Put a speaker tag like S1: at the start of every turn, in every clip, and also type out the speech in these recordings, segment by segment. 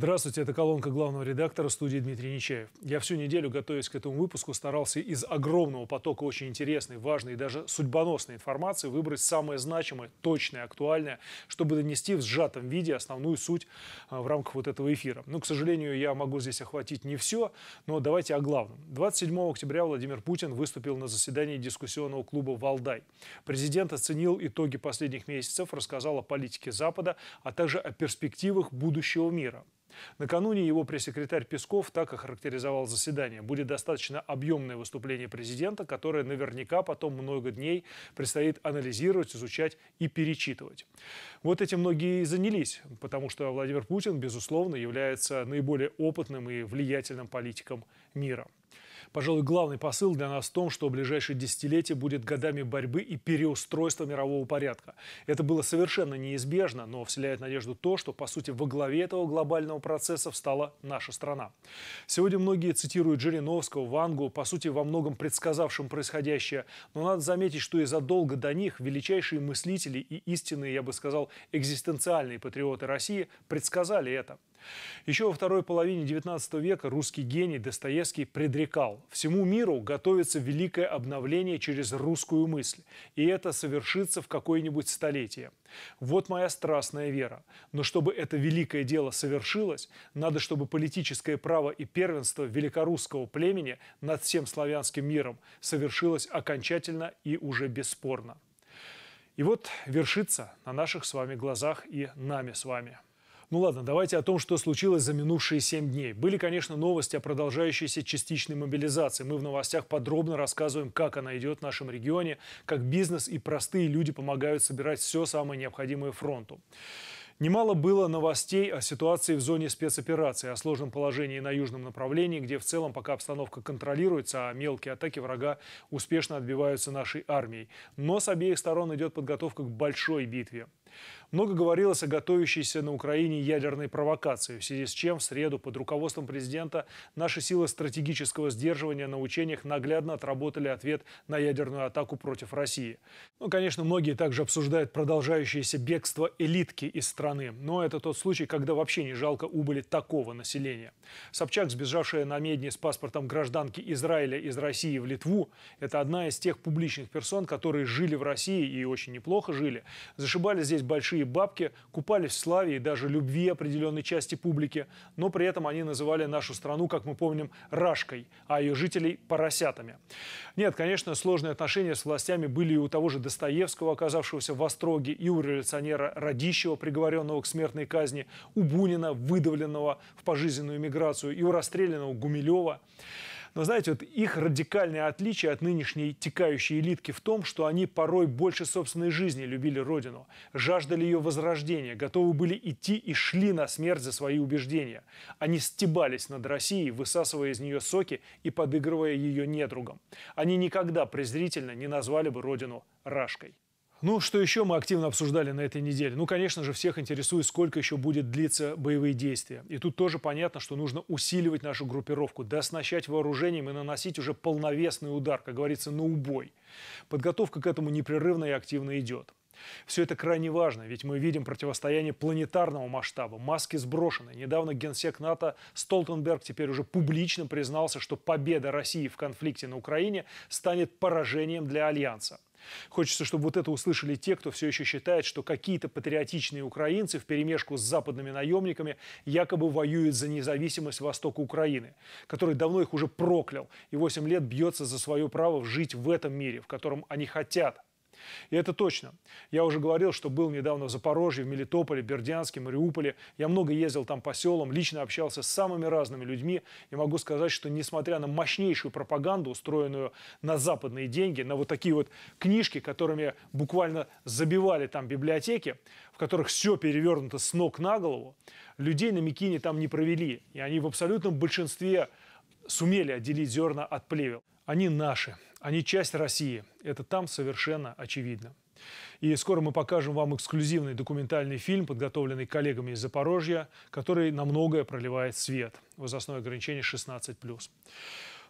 S1: Здравствуйте, это колонка главного редактора студии Дмитрий Нечаев. Я всю неделю, готовясь к этому выпуску, старался из огромного потока очень интересной, важной и даже судьбоносной информации выбрать самое значимое, точное, актуальное, чтобы донести в сжатом виде основную суть а, в рамках вот этого эфира. Ну, к сожалению, я могу здесь охватить не все, но давайте о главном. 27 октября Владимир Путин выступил на заседании дискуссионного клуба «Валдай». Президент оценил итоги последних месяцев, рассказал о политике Запада, а также о перспективах будущего мира. Накануне его пресс-секретарь Песков так охарактеризовал заседание. Будет достаточно объемное выступление президента, которое наверняка потом много дней предстоит анализировать, изучать и перечитывать. Вот этим многие и занялись, потому что Владимир Путин, безусловно, является наиболее опытным и влиятельным политиком мира. Пожалуй, главный посыл для нас в том, что ближайшее десятилетие будет годами борьбы и переустройства мирового порядка. Это было совершенно неизбежно, но вселяет надежду то, что, по сути, во главе этого глобального процесса встала наша страна. Сегодня многие цитируют Жириновского, Вангу, по сути, во многом предсказавшим происходящее, но надо заметить, что и задолго до них величайшие мыслители и истинные, я бы сказал, экзистенциальные патриоты России предсказали это. Еще во второй половине XIX века русский гений Достоевский предрекал «Всему миру готовится великое обновление через русскую мысль, и это совершится в какое-нибудь столетие. Вот моя страстная вера. Но чтобы это великое дело совершилось, надо, чтобы политическое право и первенство великорусского племени над всем славянским миром совершилось окончательно и уже бесспорно». И вот вершится на наших с вами глазах и нами с вами – ну ладно, давайте о том, что случилось за минувшие 7 дней. Были, конечно, новости о продолжающейся частичной мобилизации. Мы в новостях подробно рассказываем, как она идет в нашем регионе, как бизнес и простые люди помогают собирать все самое необходимое фронту. Немало было новостей о ситуации в зоне спецоперации, о сложном положении на южном направлении, где в целом пока обстановка контролируется, а мелкие атаки врага успешно отбиваются нашей армией. Но с обеих сторон идет подготовка к большой битве. Много говорилось о готовящейся на Украине ядерной провокации, в связи с чем в среду под руководством президента наши силы стратегического сдерживания на учениях наглядно отработали ответ на ядерную атаку против России. Ну, конечно, многие также обсуждают продолжающееся бегство элитки из страны, но это тот случай, когда вообще не жалко убыли такого населения. Собчак, сбежавшая на медне с паспортом гражданки Израиля из России в Литву, это одна из тех публичных персон, которые жили в России и очень неплохо жили, зашибали здесь большие большие бабки, купались в славе и даже любви определенной части публики, но при этом они называли нашу страну, как мы помним, «рашкой», а ее жителей – «поросятами». Нет, конечно, сложные отношения с властями были и у того же Достоевского, оказавшегося в Остроге, и у революционера Радищева, приговоренного к смертной казни, у Бунина, выдавленного в пожизненную миграцию, и у расстрелянного Гумилева. Но знаете, вот их радикальное отличие от нынешней текающей элитки в том, что они порой больше собственной жизни любили Родину, жаждали ее возрождения, готовы были идти и шли на смерть за свои убеждения. Они стебались над Россией, высасывая из нее соки и подыгрывая ее недругам. Они никогда презрительно не назвали бы Родину «рашкой». Ну, что еще мы активно обсуждали на этой неделе? Ну, конечно же, всех интересует, сколько еще будет длиться боевые действия. И тут тоже понятно, что нужно усиливать нашу группировку, дооснащать вооружением и наносить уже полновесный удар, как говорится, на убой. Подготовка к этому непрерывно и активно идет. Все это крайне важно, ведь мы видим противостояние планетарного масштаба. Маски сброшены. Недавно генсек НАТО Столтенберг теперь уже публично признался, что победа России в конфликте на Украине станет поражением для Альянса. Хочется, чтобы вот это услышали те, кто все еще считает, что какие-то патриотичные украинцы в перемешку с западными наемниками якобы воюют за независимость Востока Украины, который давно их уже проклял и 8 лет бьется за свое право жить в этом мире, в котором они хотят, и это точно. Я уже говорил, что был недавно в Запорожье, в Мелитополе, Бердянске, Мариуполе. Я много ездил там по селам, лично общался с самыми разными людьми. И могу сказать, что несмотря на мощнейшую пропаганду, устроенную на западные деньги, на вот такие вот книжки, которыми буквально забивали там библиотеки, в которых все перевернуто с ног на голову, людей на Микине там не провели. И они в абсолютном большинстве сумели отделить зерна от плевел. Они наши. Они часть России. Это там совершенно очевидно. И скоро мы покажем вам эксклюзивный документальный фильм, подготовленный коллегами из Запорожья, который на многое проливает свет. Возрастное ограничение 16+.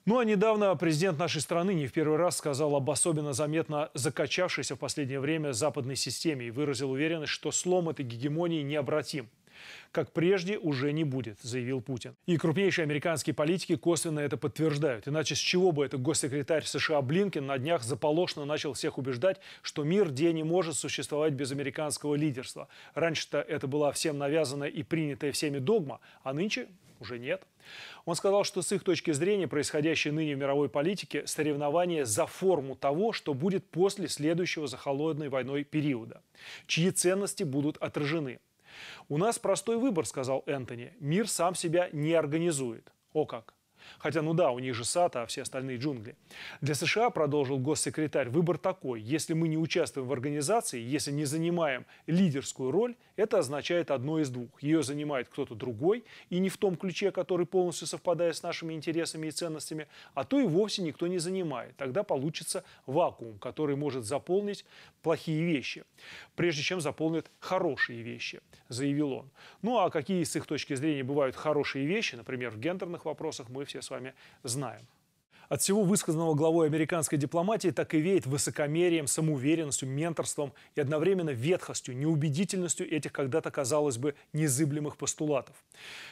S1: Ну а недавно президент нашей страны не в первый раз сказал об особенно заметно закачавшейся в последнее время западной системе и выразил уверенность, что слом этой гегемонии необратим как прежде уже не будет, заявил Путин. И крупнейшие американские политики косвенно это подтверждают. Иначе с чего бы этот госсекретарь США Блинкин на днях заполошно начал всех убеждать, что мир где не может существовать без американского лидерства. Раньше-то это была всем навязанная и принятая всеми догма, а нынче уже нет. Он сказал, что с их точки зрения происходящее ныне в мировой политике соревнование за форму того, что будет после следующего за холодной войной периода, чьи ценности будут отражены. «У нас простой выбор», — сказал Энтони. «Мир сам себя не организует». О как! Хотя, ну да, у них же сад, а все остальные джунгли. Для США, продолжил госсекретарь, выбор такой. Если мы не участвуем в организации, если не занимаем лидерскую роль, это означает одно из двух. Ее занимает кто-то другой, и не в том ключе, который полностью совпадает с нашими интересами и ценностями, а то и вовсе никто не занимает. Тогда получится вакуум, который может заполнить плохие вещи, прежде чем заполнит хорошие вещи, заявил он. Ну а какие с их точки зрения бывают хорошие вещи, например, в гендерных вопросах, мы все с вами знаем. От всего высказанного главой американской дипломатии так и веет высокомерием, самоуверенностью, менторством и одновременно ветхостью, неубедительностью этих когда-то, казалось бы, незыблемых постулатов.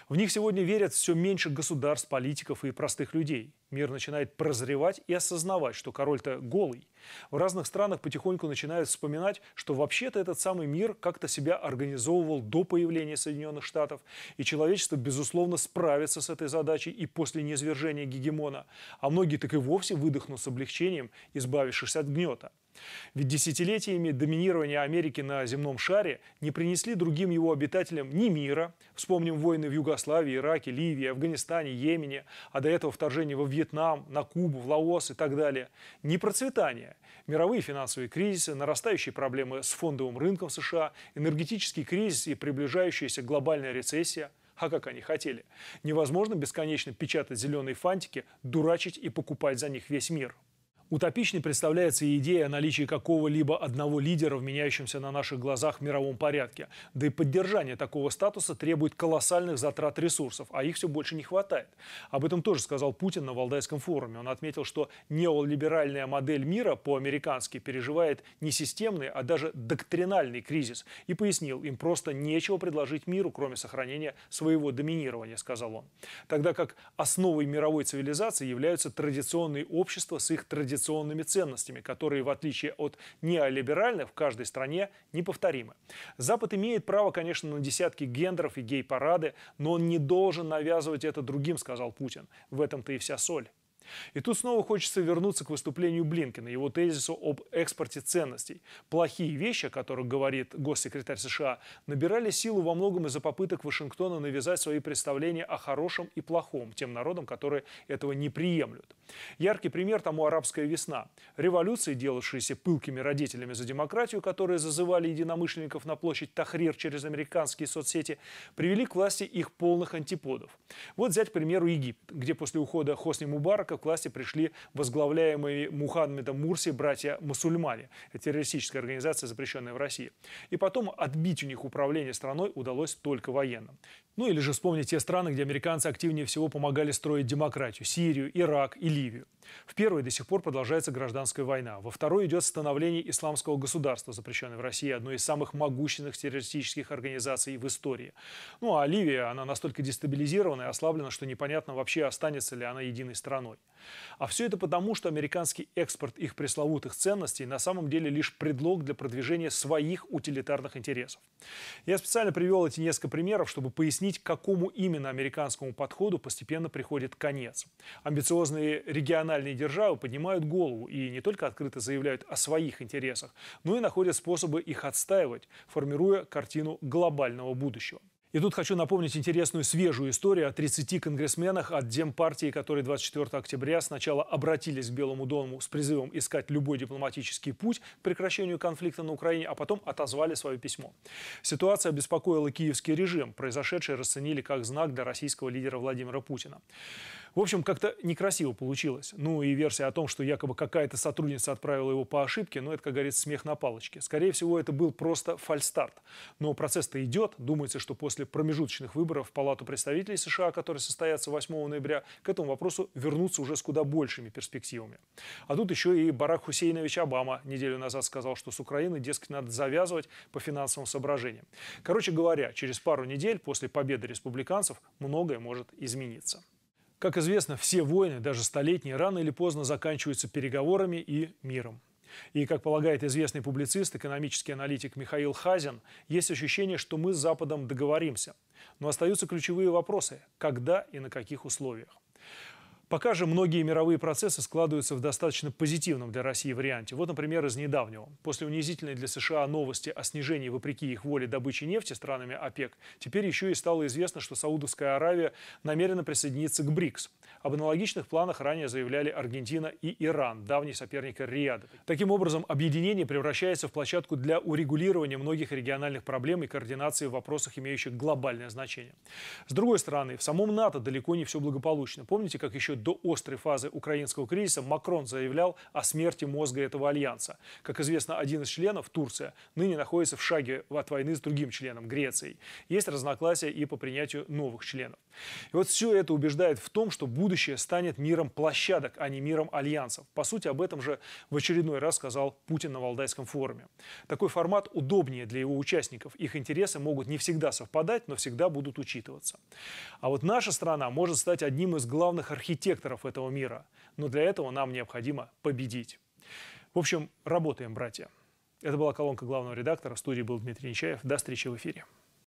S1: В них сегодня верят все меньше государств, политиков и простых людей. Мир начинает прозревать и осознавать, что король-то голый. В разных странах потихоньку начинают вспоминать, что вообще-то этот самый мир как-то себя организовывал до появления Соединенных Штатов, и человечество, безусловно, справится с этой задачей и после низвержения гегемона. А многие многие так и вовсе выдохнут с облегчением, избавившись от гнета. Ведь десятилетиями доминирования Америки на земном шаре не принесли другим его обитателям ни мира, вспомним войны в Югославии, Ираке, Ливии, Афганистане, Йемене, а до этого вторжение во Вьетнам, на Кубу, в Лаос и так далее, ни процветания, мировые финансовые кризисы, нарастающие проблемы с фондовым рынком США, энергетический кризис и приближающаяся глобальная рецессия – а как они хотели? Невозможно бесконечно печатать зеленые фантики, дурачить и покупать за них весь мир. Утопичной представляется идея о наличии какого-либо одного лидера в меняющемся на наших глазах мировом порядке. Да и поддержание такого статуса требует колоссальных затрат ресурсов, а их все больше не хватает. Об этом тоже сказал Путин на Валдайском форуме. Он отметил, что неолиберальная модель мира по-американски переживает не системный, а даже доктринальный кризис. И пояснил, им просто нечего предложить миру, кроме сохранения своего доминирования, сказал он. Тогда как основой мировой цивилизации являются традиционные общества с их традиционными традиционными ценностями, которые, в отличие от неолиберальных, в каждой стране неповторимы. Запад имеет право, конечно, на десятки гендеров и гей-парады, но он не должен навязывать это другим, сказал Путин. В этом-то и вся соль. И тут снова хочется вернуться к выступлению Блинкина, его тезису об экспорте ценностей. Плохие вещи, о которых говорит госсекретарь США, набирали силу во многом из-за попыток Вашингтона навязать свои представления о хорошем и плохом тем народам, которые этого не приемлют. Яркий пример тому арабская весна. Революции, делавшиеся пылкими родителями за демократию, которые зазывали единомышленников на площадь Тахрир через американские соцсети, привели к власти их полных антиподов. Вот взять, к примеру, Египет, где после ухода Хосни Мубарака к власти пришли возглавляемые Мухаммедом Мурси братья-мусульмане, террористическая организация, запрещенная в России. И потом отбить у них управление страной удалось только военным. Ну или же вспомнить те страны, где американцы активнее всего помогали строить демократию – Сирию, Ирак и Ливию. В первой до сих пор продолжается гражданская война. Во второй идет становление исламского государства, запрещенной в России одной из самых могущественных террористических организаций в истории. Ну а Ливия, она настолько дестабилизирована и ослаблена, что непонятно вообще, останется ли она единой страной. А все это потому, что американский экспорт их пресловутых ценностей на самом деле лишь предлог для продвижения своих утилитарных интересов. Я специально привел эти несколько примеров, чтобы пояснить, объяснить, к какому именно американскому подходу постепенно приходит конец. Амбициозные региональные державы поднимают голову и не только открыто заявляют о своих интересах, но и находят способы их отстаивать, формируя картину глобального будущего. И тут хочу напомнить интересную свежую историю о 30 конгрессменах от Демпартии, которые 24 октября сначала обратились к Белому дому с призывом искать любой дипломатический путь к прекращению конфликта на Украине, а потом отозвали свое письмо. Ситуация обеспокоила киевский режим. Произошедшее расценили как знак для российского лидера Владимира Путина. В общем, как-то некрасиво получилось. Ну и версия о том, что якобы какая-то сотрудница отправила его по ошибке, ну это, как говорится, смех на палочке. Скорее всего, это был просто фальстарт. Но процесс-то идет. Думается, что после промежуточных выборов в Палату представителей США, которые состоятся 8 ноября, к этому вопросу вернутся уже с куда большими перспективами. А тут еще и Барак Хусейнович Обама неделю назад сказал, что с Украины, дескать, надо завязывать по финансовым соображениям. Короче говоря, через пару недель после победы республиканцев многое может измениться. Как известно, все войны, даже столетние, рано или поздно заканчиваются переговорами и миром. И, как полагает известный публицист, экономический аналитик Михаил Хазин, есть ощущение, что мы с Западом договоримся. Но остаются ключевые вопросы – когда и на каких условиях. Пока же многие мировые процессы складываются в достаточно позитивном для России варианте. Вот, например, из недавнего. После унизительной для США новости о снижении, вопреки их воле, добычи нефти странами ОПЕК, теперь еще и стало известно, что Саудовская Аравия намерена присоединиться к БРИКС. Об аналогичных планах ранее заявляли Аргентина и Иран, давний соперник Риада. Таким образом, объединение превращается в площадку для урегулирования многих региональных проблем и координации в вопросах, имеющих глобальное значение. С другой стороны, в самом НАТО далеко не все благополучно. Помните, как еще до острой фазы украинского кризиса Макрон заявлял о смерти мозга этого альянса. Как известно, один из членов, Турция, ныне находится в шаге от войны с другим членом, Грецией. Есть разногласия и по принятию новых членов. И вот все это убеждает в том, что будущее станет миром площадок, а не миром альянсов. По сути, об этом же в очередной раз сказал Путин на Валдайском форуме. Такой формат удобнее для его участников. Их интересы могут не всегда совпадать, но всегда будут учитываться. А вот наша страна может стать одним из главных архитекторов архитекторов этого мира. Но для этого нам необходимо победить. В общем, работаем, братья. Это была колонка главного редактора. В студии был Дмитрий Нечаев. До встречи в эфире.